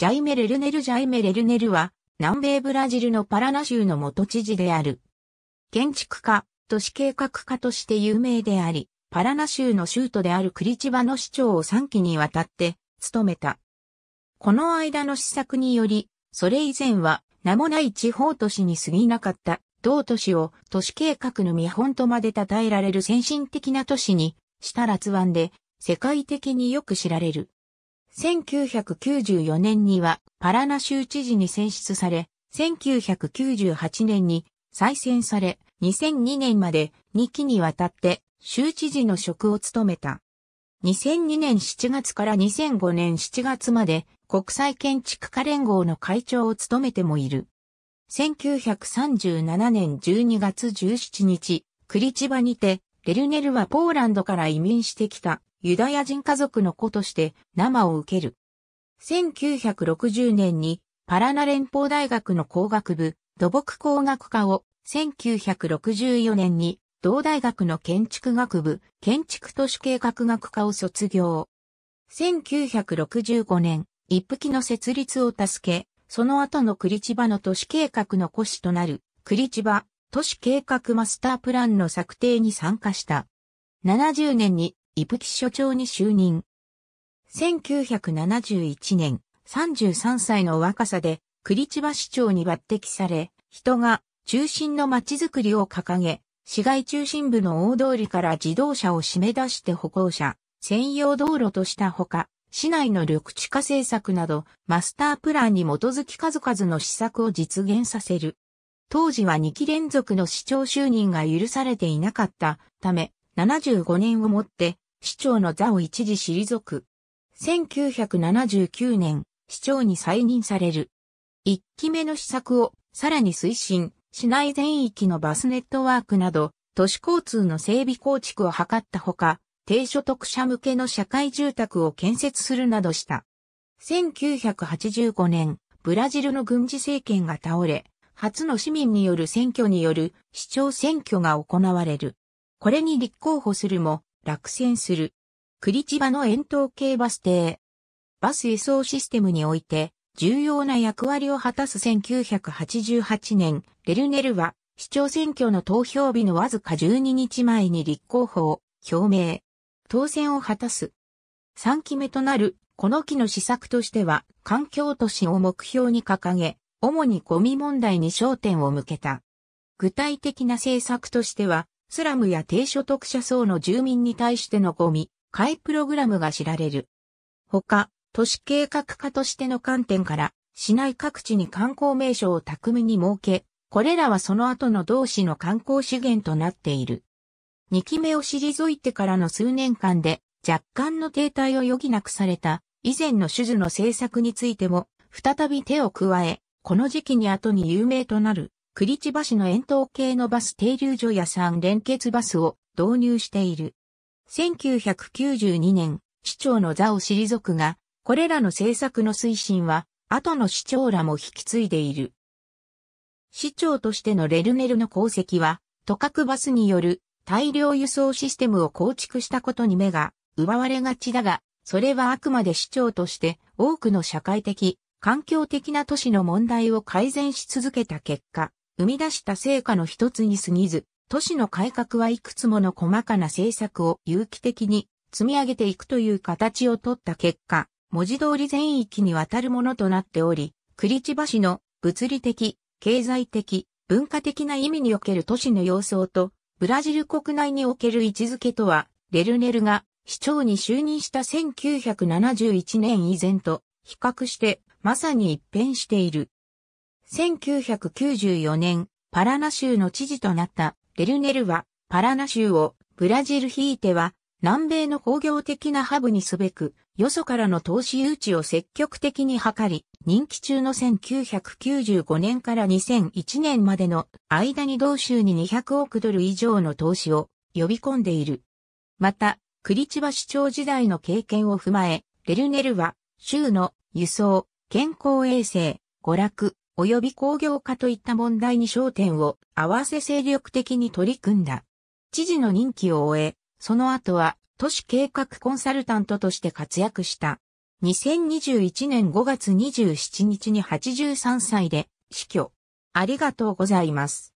ジャイメ・レルネル・ジャイメ・レルネルは、南米ブラジルのパラナ州の元知事である。建築家、都市計画家として有名であり、パラナ州の州都であるクリチバの市長を3期にわたって務めた。この間の施策により、それ以前は名もない地方都市に過ぎなかった同都市を都市計画の見本とまで称えられる先進的な都市にしたわんで世界的によく知られる。1994年にはパラナ州知事に選出され、1998年に再選され、2002年まで2期にわたって州知事の職を務めた。2002年7月から2005年7月まで国際建築家連合の会長を務めてもいる。1937年12月17日、クリチバにて、レルネルはポーランドから移民してきたユダヤ人家族の子として生を受ける。1960年にパラナ連邦大学の工学部土木工学科を、1964年に同大学の建築学部建築都市計画学科を卒業。1965年、一匹の設立を助け、その後の栗チバの都市計画の古子となる、栗チバ都市計画マスタープランの策定に参加した。70年にイプキ所長に就任。1971年、33歳の若さで、栗千葉市長に抜擢され、人が中心の街づくりを掲げ、市街中心部の大通りから自動車を締め出して歩行者、専用道路としたほか、市内の緑地化政策など、マスタープランに基づき数々の施策を実現させる。当時は2期連続の市長就任が許されていなかったため、75年をもって市長の座を一時退く。1979年、市長に再任される。1期目の施策をさらに推進、市内全域のバスネットワークなど、都市交通の整備構築を図ったほか、低所得者向けの社会住宅を建設するなどした。1985年、ブラジルの軍事政権が倒れ、初の市民による選挙による市長選挙が行われる。これに立候補するも、落選する。栗チバの遠東系バス停。バス輸送システムにおいて、重要な役割を果たす1988年、レルネルは、市長選挙の投票日のわずか12日前に立候補を表明。当選を果たす。3期目となる、この期の施策としては、環境都市を目標に掲げ、主にゴミ問題に焦点を向けた。具体的な政策としては、スラムや低所得者層の住民に対してのゴミ、買いプログラムが知られる。他、都市計画家としての観点から、市内各地に観光名所を巧みに設け、これらはその後の同市の観光資源となっている。2期目を退いてからの数年間で、若干の停滞を余儀なくされた、以前の手術の政策についても、再び手を加え、この時期に後に有名となる。栗千葉市の円筒形のバス停留所や3連結バスを導入している。1992年、市長の座を退くが、これらの政策の推進は、後の市長らも引き継いでいる。市長としてのレルネルの功績は、都各バスによる大量輸送システムを構築したことに目が奪われがちだが、それはあくまで市長として多くの社会的、環境的な都市の問題を改善し続けた結果、生み出した成果の一つに過ぎず、都市の改革はいくつもの細かな政策を有機的に積み上げていくという形をとった結果、文字通り全域にわたるものとなっており、栗千葉市の物理的、経済的、文化的な意味における都市の様相と、ブラジル国内における位置づけとは、レルネルが市長に就任した1971年以前と比較してまさに一変している。1994年、パラナ州の知事となったレルネルは、パラナ州をブラジルひいては南米の工業的なハブにすべく、よそからの投資誘致を積極的に図り、任期中の1995年から2001年までの間に同州に200億ドル以上の投資を呼び込んでいる。また、クリチバ市長時代の経験を踏まえ、レルネルは、州の輸送、健康衛生、娯楽、及び工業化といった問題に焦点を合わせ精力的に取り組んだ。知事の任期を終え、その後は都市計画コンサルタントとして活躍した。2021年5月27日に83歳で死去。ありがとうございます。